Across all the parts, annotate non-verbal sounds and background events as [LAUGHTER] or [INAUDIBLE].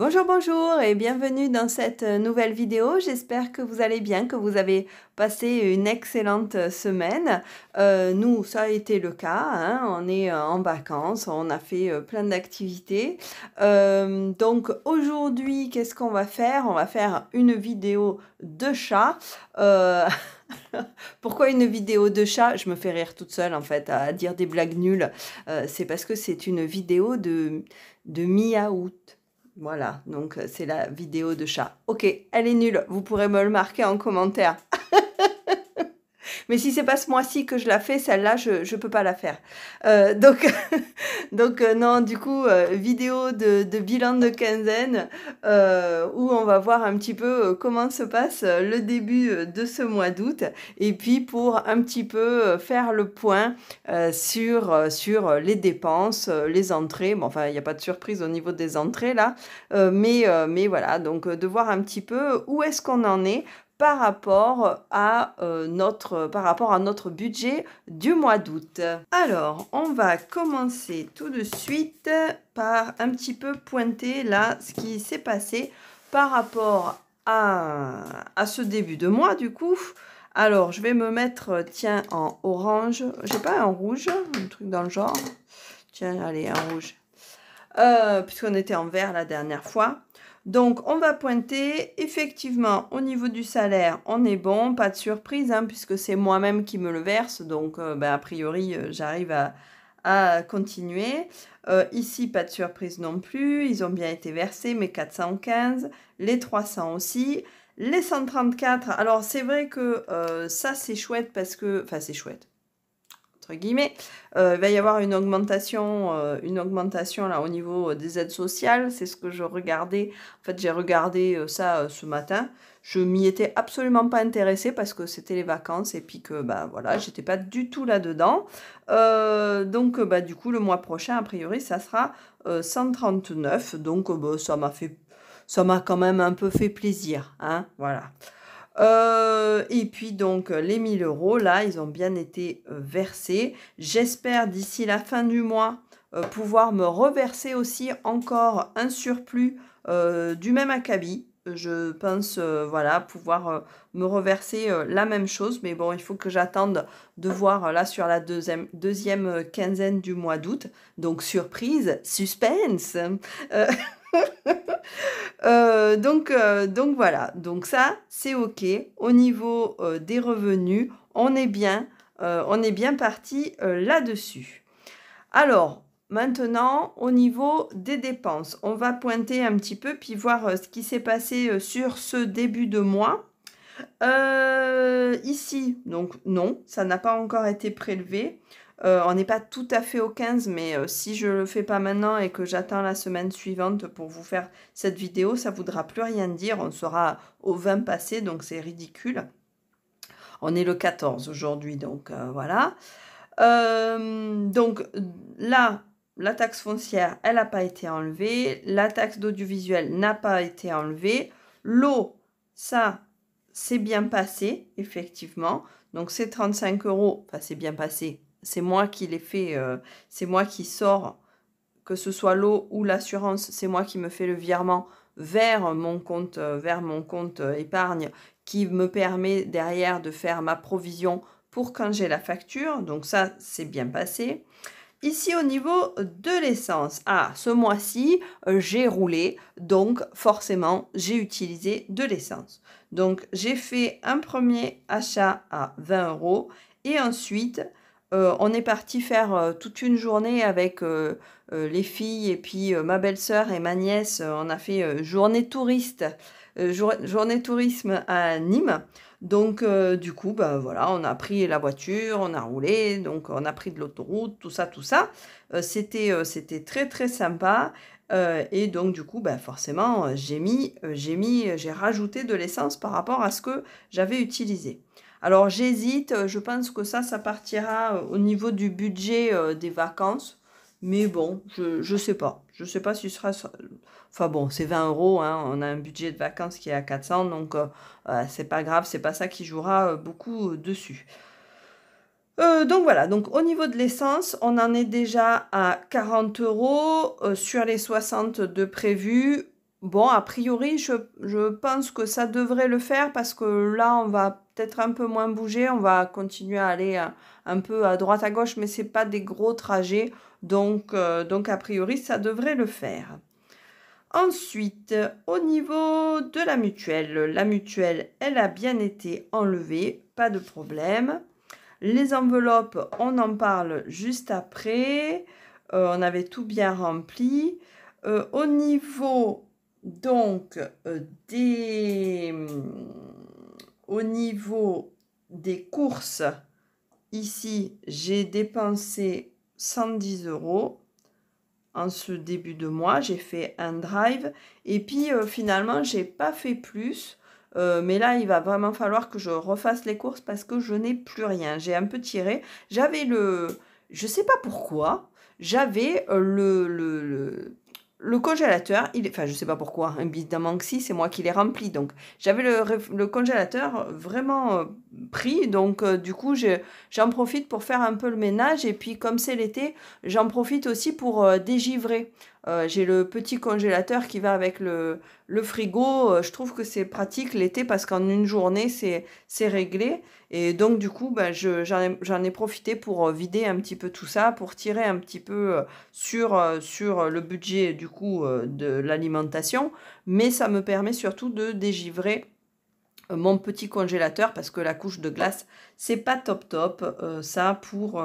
Bonjour, bonjour et bienvenue dans cette euh, nouvelle vidéo. J'espère que vous allez bien, que vous avez passé une excellente euh, semaine. Euh, nous, ça a été le cas. Hein. on est en vacances, on a fait plein d'activités. donc aujourd'hui, qu'est-ce qu'on va faire On va faire une vidéo de chat. [LAUGHS] Pourquoi une vidéo de chat Je me fais rire toute seule en fait à dire des blagues nulles. c'est parce que c'est une vidéo de, de mi-août voilà, donc euh, c'est la vidéo de chat. Ok, elle est nulle, vous pourrez me le marquer en commentaire. [LAUGHS] Mais si c'est pas ce mois-ci que je la fais, celle-là, je ne peux pas la faire. Euh, donc, [LAUGHS] donc euh, non, du coup, euh, vidéo de, bilan de quinzaine où on va voir un petit peu comment se passe le début de ce mois d'août et puis pour un petit peu faire le point sur, sur les dépenses, les entrées. Bon, enfin, il n'y a pas de surprise au niveau des entrées là, mais, mais voilà, donc de voir un petit peu où est-ce qu'on en est par rapport à, euh, notre, par rapport à notre budget du mois d'août. Alors, on va commencer tout de suite par un petit peu pointer là ce qui s'est passé par rapport à, à ce début de mois du coup. Alors, je vais me mettre, tiens, en orange. J'ai pas un rouge, un truc dans le genre. Tiens, allez, en rouge. Euh, puisqu'on était en vert la dernière fois. Donc, on va pointer. Effectivement, au niveau du salaire, on est bon. Pas de surprise, hein, puisque c'est moi-même qui me le verse. Donc, euh, ben, a priori, euh, j'arrive à, continuer. Euh, ici, pas de surprise non plus. Ils ont bien été versés, mes 415, les 300 aussi. Les 134, alors c'est vrai que ça c'est chouette parce que, enfin c'est chouette, guillemets. Euh, il va y avoir une augmentation, euh, une augmentation là au niveau euh, des aides sociales. C'est ce que je regardais. En fait, j'ai regardé ça ce matin. Je m'y étais absolument pas intéressée parce que c'était les vacances et puis que bah voilà, j'étais pas du tout là-dedans. donc bah du coup le mois prochain a priori ça sera 139. Donc bah, ça m'a fait, ça m'a quand même un peu fait plaisir, hein, voilà. Euh, et puis donc euh, les 1000 euros, là, ils ont bien été euh, versés. J'espère d'ici la fin du mois pouvoir me reverser aussi encore un surplus du même acabit. Je pense voilà pouvoir me reverser la même chose, mais bon, il faut que j'attende de voir là sur la deuxième, deuxième quinzaine du mois d'août. Donc surprise, suspense. [LAUGHS] [LAUGHS] Euh, donc, euh, donc voilà, donc ça c'est ok. Au niveau euh, des revenus, on est bien, on est bien parti là-dessus. Alors maintenant, au niveau des dépenses, on va pointer un petit peu puis voir ce qui s'est passé sur ce début de mois. ici, donc non, ça n'a pas encore été prélevé. Euh, on n'est pas tout à fait au 15, mais euh, si je le fais pas maintenant et que j'attends la semaine suivante pour vous faire cette vidéo, ça voudra plus rien dire. On sera au 20 passé, donc c'est ridicule. On est le 14 aujourd'hui, donc euh, voilà. donc là, la taxe foncière, elle n'a pas été enlevée. La taxe d'audiovisuel n'a pas été enlevée. L'eau, ça, c'est bien passé, effectivement. Donc c'est 35 euros, enfin c'est bien passé, c'est moi qui les fais, euh, c'est moi qui sors, que ce soit l'eau ou l'assurance, c'est moi qui me fais le virement vers mon compte, euh, vers mon compte euh, épargne qui me permet derrière de faire ma provision pour quand j'ai la facture. Donc ça, c'est bien passé. Ici au niveau de l'essence, ah, ce mois-ci, j'ai roulé, donc forcément, j'ai utilisé de l'essence. Donc j'ai fait un premier achat à 20 euros et ensuite, euh, on est parti faire euh, toute une journée avec euh, les filles et puis ma belle-sœur et ma nièce. on a fait journée touriste, journée tourisme à Nîmes. Donc du coup, bah, voilà, on a pris la voiture, on a roulé, donc on a pris de l'autoroute, tout ça, tout ça. c'était c'était très très sympa. et donc du coup, ben forcément, j'ai mis j'ai mis j'ai rajouté de l'essence par rapport à ce que j'avais utilisé. Alors j'hésite, euh, je pense que ça, ça partira euh, au niveau du budget euh, des vacances. Mais bon, je ne sais pas. Je sais pas si ce sera... Enfin bon, c'est 20 euros, hein. on a un budget de vacances qui est à 400, donc c'est pas grave, c'est pas ça qui jouera beaucoup dessus. donc voilà, donc au niveau de l'essence, on en est déjà à 40 euros sur les 60 de prévus. Bon, a priori, je, pense que ça devrait le faire parce que là, on va peut-être un peu moins bouger, on va continuer à aller euh, un peu à droite à gauche, mais ce n'est pas des gros trajets, donc, euh, donc a priori, ça devrait le faire. Ensuite, au niveau de la mutuelle, la mutuelle, elle a bien été enlevée, pas de problème. Les enveloppes, on en parle juste après. Euh, on avait tout bien rempli. au niveau donc, euh, des, au niveau des courses, ici, j'ai dépensé 110 euros. En ce début de mois, j'ai fait un drive. Et puis, euh, finalement, j'ai pas fait plus. Euh, mais là, il va vraiment falloir que je refasse les courses parce que je n'ai plus rien. J'ai un peu tiré. J'avais le... Je sais pas pourquoi. J'avais le, le le congélateur, il est, enfin je sais pas pourquoi, évidemment que si, c'est moi qui l'ai rempli. Donc j'avais le, congélateur vraiment euh, pris, donc euh, du coup j'en profite pour faire un peu le ménage et puis comme c'est l'été, j'en profite aussi pour euh, dégivrer. Euh, j'ai le petit congélateur qui va avec le, frigo. Euh, je trouve que c'est pratique l'été parce qu'en une journée, c'est, réglé. Et donc, du coup, ben, j'en, ai, profité pour euh, vider un petit peu tout ça, pour tirer un petit peu sur, le budget du coup de l'alimentation. Mais ça me permet surtout de dégivrer mon petit congélateur parce que la couche de glace c'est pas top top ça pour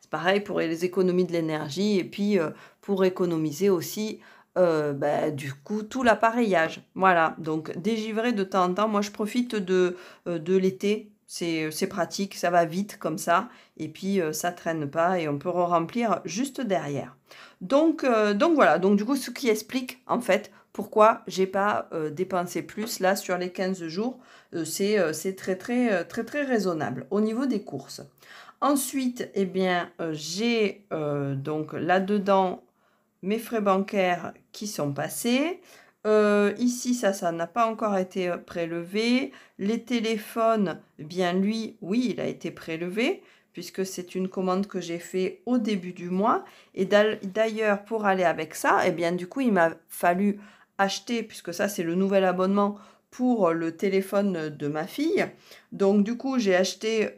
c'est pareil pour les économies de l'énergie et puis pour économiser aussi euh, bah, du coup tout l'appareillage. Voilà, donc dégivrer de temps en temps. Moi, je profite de, euh, de l'été. C'est pratique, ça va vite comme ça. Et puis, euh, ça traîne pas et on peut re remplir juste derrière. Donc, donc voilà, donc du coup, ce qui explique en fait pourquoi j'ai pas dépensé plus là sur les 15 jours. C'est très, très, très, très raisonnable au niveau des courses. Ensuite, eh bien, j'ai donc là-dedans mes frais bancaires qui sont passés. Euh, ici, ça, ça n'a pas encore été euh, prélevé. Les téléphones, bien lui, oui, il a été prélevé puisque c'est une commande que j'ai fait au début du mois. Et d'ailleurs, pour aller avec ça, eh bien du coup, il m'a fallu acheter, puisque ça, c'est le nouvel abonnement pour euh, le téléphone de ma fille. Donc du coup, j'ai acheté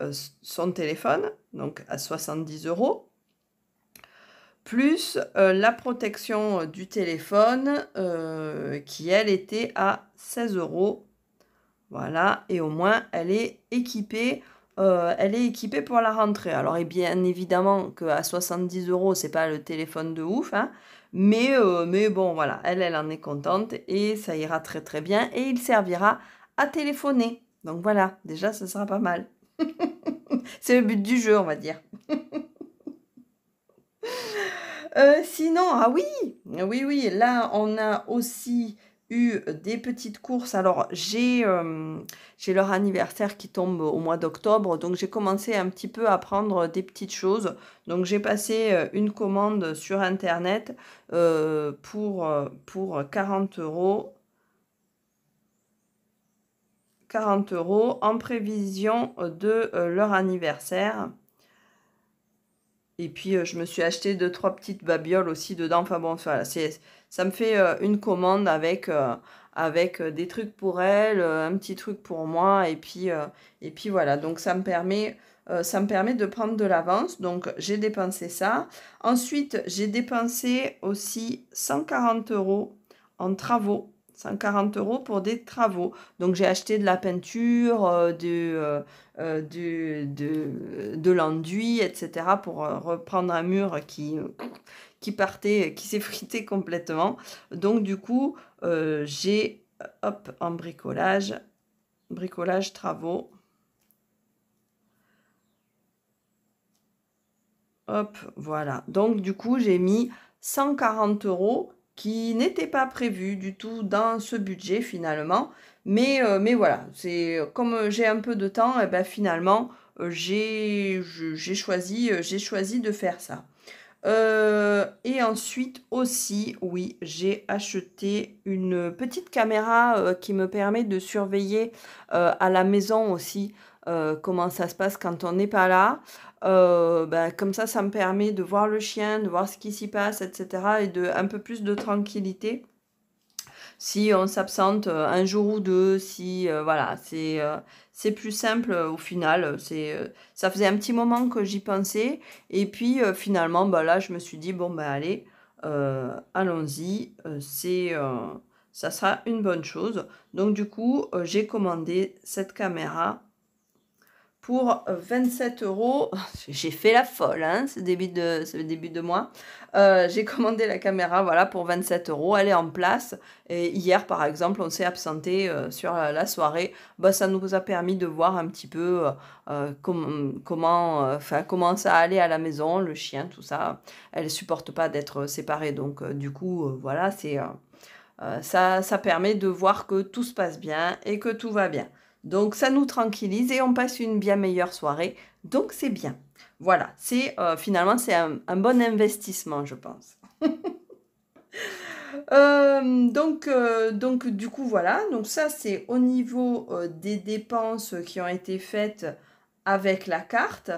son téléphone, donc à 70 euros plus euh, la protection euh, du téléphone euh, qui elle était à 16 euros. Voilà, et au moins elle est équipée. elle est équipée pour la rentrée. Alors, et bien évidemment qu'à 70 euros, c'est pas le téléphone de ouf, hein, mais, mais bon, voilà, elle, elle en est contente et ça ira très très bien et il servira à téléphoner. Donc voilà, déjà, ce sera pas mal. [LAUGHS] c'est le but du jeu, on va dire. [LAUGHS] Euh, sinon, ah oui, oui, oui, là, on a aussi eu des petites courses. Alors, euh, j'ai leur anniversaire qui tombe au mois d'octobre, donc j'ai commencé un petit peu à prendre des petites choses. Donc, j'ai passé euh, une commande sur Internet pour, pour 40 euros. 40 euros en prévision de leur anniversaire. Et puis, euh, je me suis acheté deux, trois petites babioles aussi dedans. Enfin bon, voilà, ça me fait euh, une commande avec, euh, avec des trucs pour elle, un petit truc pour moi. Et puis, et puis voilà, donc ça me permet... ça me permet de prendre de l'avance, donc j'ai dépensé ça. Ensuite, j'ai dépensé aussi 140 euros en travaux 140 euros pour des travaux. Donc j'ai acheté de la peinture, euh, euh, euh, de, de, l'enduit, etc. pour reprendre un mur qui, qui partait, qui s'effritait complètement. Donc du coup, j'ai, hop, en bricolage, bricolage, travaux. Hop, voilà. Donc du coup, j'ai mis 140 euros qui n'était pas prévu du tout dans ce budget finalement. Mais, euh, mais voilà, c'est comme j'ai un peu de temps, et eh ben finalement, euh, j'ai choisi, euh, j'ai choisi de faire ça. et ensuite aussi, oui, j'ai acheté une petite caméra qui me permet de surveiller à la maison aussi euh, comment ça se passe quand on n'est pas là. Euh, ben, comme ça, ça me permet de voir le chien, de voir ce qui s'y passe, etc. Et de un peu plus de tranquillité. Si on s'absente euh, un jour ou deux, si voilà, c'est plus simple au final. ça faisait un petit moment que j'y pensais et puis finalement, ben, là, je me suis dit bon ben allez, allons-y. c'est ça sera une bonne chose. Donc du coup, j'ai commandé cette caméra pour 27 euh, euros. Oh, j'ai fait la folle, hein, c'est le début de, début de mois. Euh, j'ai commandé la caméra, voilà, pour 27 euros. Elle est en place. Et hier, par exemple, on s'est absenté euh, sur la soirée. Bah, ça nous a permis de voir un petit peu comment, comment ça allait à la maison, le chien, tout ça. Elle supporte pas d'être séparée, donc du coup, voilà, ça permet de voir que tout se passe bien et que tout va bien. Donc ça nous tranquillise et on passe une bien meilleure soirée. Donc c'est bien. Voilà, c'est euh, finalement c'est un, bon investissement, je pense. [LAUGHS] Euh, donc, euh, donc du coup voilà, donc ça c'est au niveau des dépenses qui ont été faites avec la carte.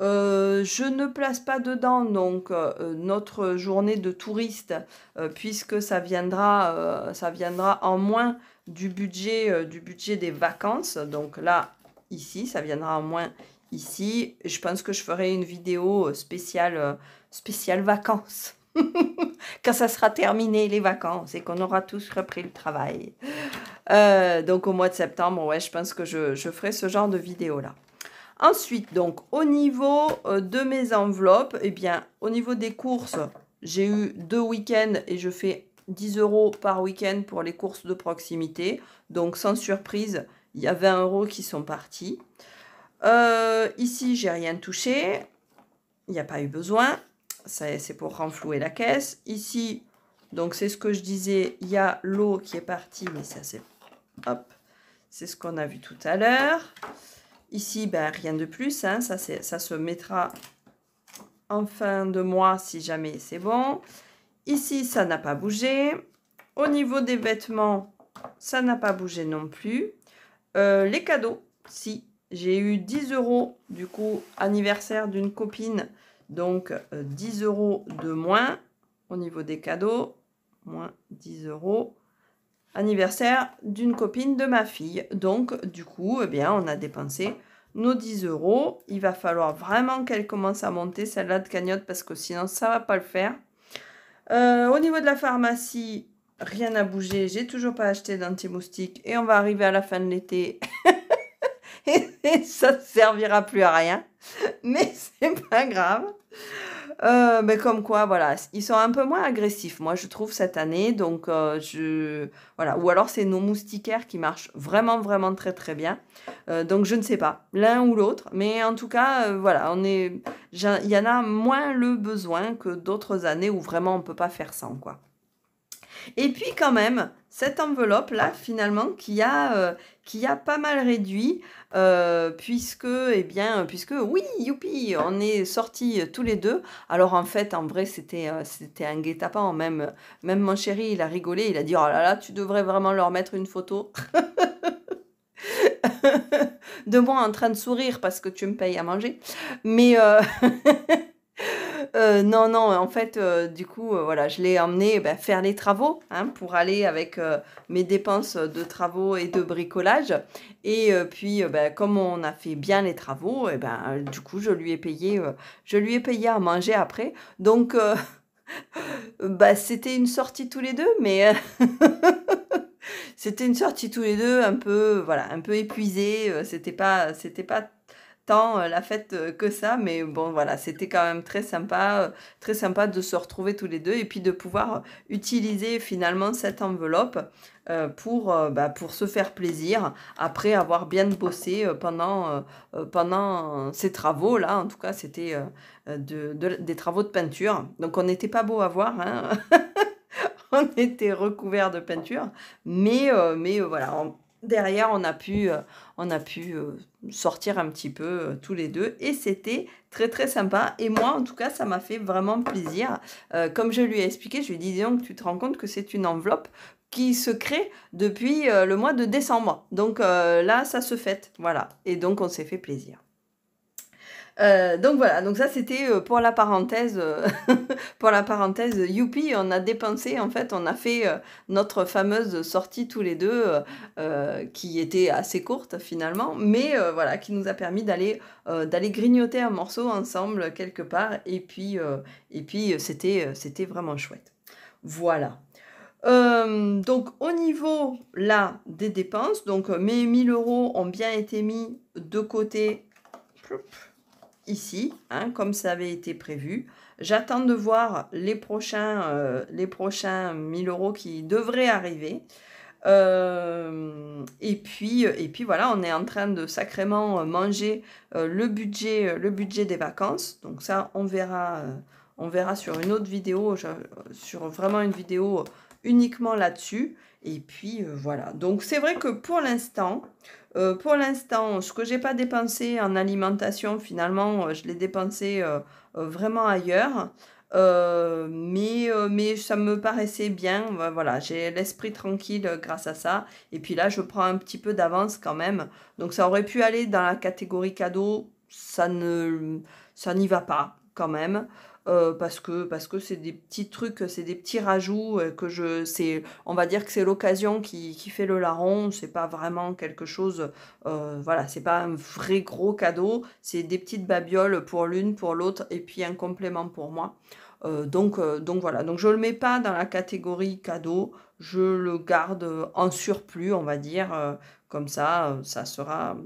Euh, je ne place pas dedans donc euh, notre journée de touriste euh, puisque ça viendra, ça viendra en moins du budget, du budget des vacances. Donc là, ici, ça viendra en moins ici. Je pense que je ferai une vidéo spéciale, spéciale vacances. [LAUGHS] Quand ça sera terminé les vacances et qu'on aura tous repris le travail. donc au mois de septembre, ouais, je pense que je, je ferai ce genre de vidéo là. Ensuite, donc, au niveau euh, de mes enveloppes, eh bien, au niveau des courses, j'ai eu deux week-ends et je fais 10 euros par week-end pour les courses de proximité. Donc, sans surprise, il y a 20 euros qui sont partis. Euh, ici, j'ai rien touché. Il n'y a pas eu besoin. C'est pour renflouer la caisse. Ici, donc c'est ce que je disais, il y a l'eau qui est partie, mais ça c'est... Hop, c'est ce qu'on a vu tout à l'heure. Ici, ben, rien de plus. Hein, ça, ça se mettra en fin de mois si jamais c'est bon. Ici, ça n'a pas bougé. Au niveau des vêtements, ça n'a pas bougé non plus. Euh, les cadeaux, si. J'ai eu 10 euros, du coup, anniversaire d'une copine. Donc, 10 euh, euros de moins au niveau des cadeaux. Moins 10 euros anniversaire d'une copine de ma fille. Donc, du coup, eh bien, on a dépensé nos 10 euros. Il va falloir vraiment qu'elle commence à monter celle-là de cagnotte parce que sinon, ça va pas le faire. Euh, au niveau de la pharmacie, rien n'a bougé. J'ai toujours pas acheté d'anti-moustique et on va arriver à la fin de l'été. [LAUGHS] et ça ne servira plus à rien. Mais [LAUGHS] c'est pas grave. Euh, mais comme quoi, voilà, ils sont un peu moins agressifs, moi je trouve cette année. Donc euh, je voilà, ou alors c'est nos moustiquaires qui marchent vraiment vraiment très très bien. Euh, donc je ne sais pas, l'un ou l'autre, mais en tout cas, voilà, on est, il y en a moins le besoin que d'autres années où vraiment on peut pas faire sans quoi. Et puis quand même, cette enveloppe-là, finalement, qui a, euh, qui a pas mal réduit, euh, puisque, eh bien, puisque, oui, youpi, on est sortis euh, tous les deux. Alors en fait, en vrai, c'était un guet-apens. Même, même mon chéri, il a rigolé, il a dit, oh là là, tu devrais vraiment leur mettre une photo. [LAUGHS] de moi en train de sourire parce que tu me payes à manger. Mais... [LAUGHS] Euh, non, non, en fait, euh, du coup, euh, voilà, je l'ai emmené eh ben, faire les travaux hein, pour aller avec mes dépenses de travaux et de bricolage. Et puis, ben, comme on a fait bien les travaux, et eh ben, du coup, je lui ai payé, je lui ai payé à manger après. Donc, [LAUGHS] bah, c'était une sortie tous les deux, mais [LAUGHS] c'était une sortie tous les deux un peu, voilà, un peu épuisée. C'était pas, c'était pas tant euh, la fête euh, que ça, mais bon voilà, c'était quand même très sympa, euh, très sympa de se retrouver tous les deux et puis de pouvoir utiliser finalement cette enveloppe pour, bah, pour se faire plaisir après avoir bien bossé pendant, pendant ces travaux là, en tout cas c'était de, des travaux de peinture, donc on n'était pas beau à voir. Hein. [LAUGHS] on était recouvert de peinture, mais, mais voilà, on derrière, on a pu, euh, on a pu euh, sortir un petit peu euh, tous les deux et c'était très très sympa. Et moi, en tout cas, ça m'a fait vraiment plaisir. comme je lui ai expliqué, je lui ai dit, donc, tu te rends compte que c'est une enveloppe qui se crée depuis le mois de décembre. Donc là, ça se fête. Voilà. Et donc, on s'est fait plaisir. Euh, donc voilà, donc ça c'était euh, pour la parenthèse, euh, [LAUGHS] pour la parenthèse, youpi, on a dépensé, en fait, on a fait notre fameuse sortie tous les deux, qui était assez courte finalement, mais voilà, qui nous a permis d'aller d'aller grignoter un morceau ensemble quelque part, et puis, et puis c'était, c'était vraiment chouette. Voilà. donc au niveau là des dépenses, donc mes 1000 euros ont bien été mis de côté ici, hein, comme ça avait été prévu. J'attends de voir les prochains, euh, les prochains 1000 euros qui devraient arriver. Euh, et, puis, et puis voilà, on est en train de sacrément euh, manger le, budget, le budget des vacances. Donc ça, on verra, on verra sur une autre vidéo, sur vraiment une vidéo uniquement là-dessus. Et puis euh, voilà. Donc c'est vrai que pour l'instant, euh, pour l'instant, ce que j'ai pas dépensé en alimentation, finalement, euh, je l'ai dépensé vraiment ailleurs. mais, ça me paraissait bien, voilà, j'ai l'esprit tranquille grâce à ça. Et puis là, je prends un petit peu d'avance quand même. Donc ça aurait pu aller dans la catégorie cadeau, ça ne, ça n'y va pas quand même. Euh, parce que parce que c'est des petits trucs, c'est des petits rajouts euh, que je c'est on va dire que c'est l'occasion qui, fait le larron, c'est pas vraiment quelque chose euh, voilà, c'est pas un vrai gros cadeau, c'est des petites babioles pour l'une pour l'autre et puis un complément pour moi. donc, donc voilà, donc je le mets pas dans la catégorie cadeau, je le garde en surplus, on va dire, comme ça, ça sera,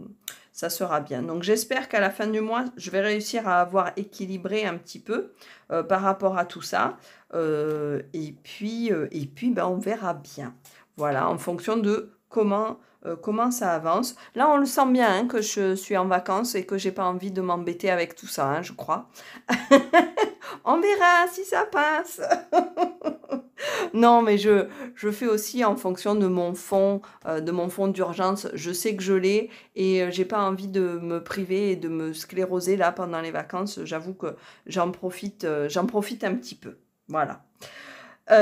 ça sera bien. Donc j'espère qu'à la fin du mois, je vais réussir à avoir équilibré un petit peu euh, par rapport à tout ça. Euh, et puis, euh, et puis ben, on verra bien. Voilà, en fonction de comment, comment ça avance. Là, on le sent bien hein, que je suis en vacances et que je n'ai pas envie de m'embêter avec tout ça, hein, je crois. [LAUGHS] on verra si ça passe. [LAUGHS] non, mais je, fais aussi en fonction de mon fonds euh, de mon fond d'urgence. Je sais que je l'ai et euh, j'ai pas envie de me priver et de me scléroser là pendant les vacances. J'avoue que j'en profite, euh, j'en profite un petit peu. Voilà.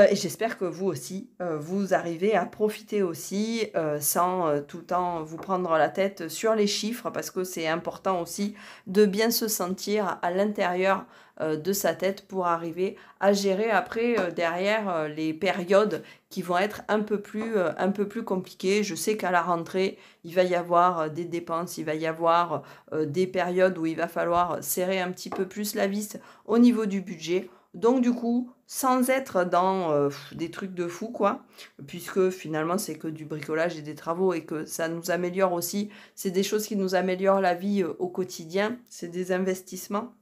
et j'espère que vous aussi, vous arrivez à profiter aussi sans tout le temps vous prendre la tête sur les chiffres parce que c'est important aussi de bien se sentir à l'intérieur euh, de sa tête pour arriver à gérer après euh, derrière euh, les périodes qui vont être un peu plus un peu plus compliquées. Je sais qu'à la rentrée, il va y avoir des dépenses, il va y avoir des périodes où il va falloir serrer un petit peu plus la vis au niveau du budget. Donc du coup, sans être dans des trucs de fou, quoi, puisque finalement c'est que du bricolage et des travaux et que ça nous améliore aussi, c'est des choses qui nous améliorent la vie au quotidien, c'est des investissements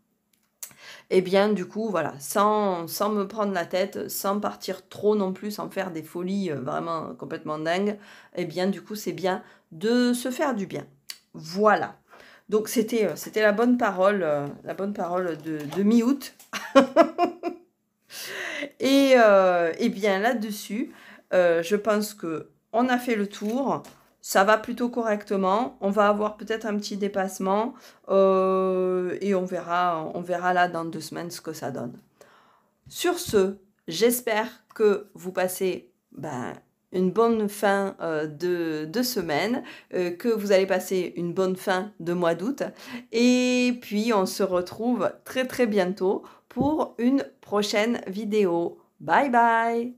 eh bien du coup voilà, sans, sans me prendre la tête, sans partir trop non plus, sans faire des folies euh, vraiment complètement dingues, eh bien du coup c'est bien de se faire du bien. Voilà. Donc c'était euh, c'était la bonne parole, euh, la bonne parole de, mi-août. [LAUGHS] et, bien là-dessus, je pense que on a fait le tour ça va plutôt correctement. On va avoir peut-être un petit dépassement euh, et on verra, on verra là dans deux semaines ce que ça donne. Sur ce, j'espère que vous passez ben, une bonne fin euh, de, semaine, euh, que vous allez passer une bonne fin de mois d'août. Et puis on se retrouve très très bientôt pour une prochaine vidéo. Bye bye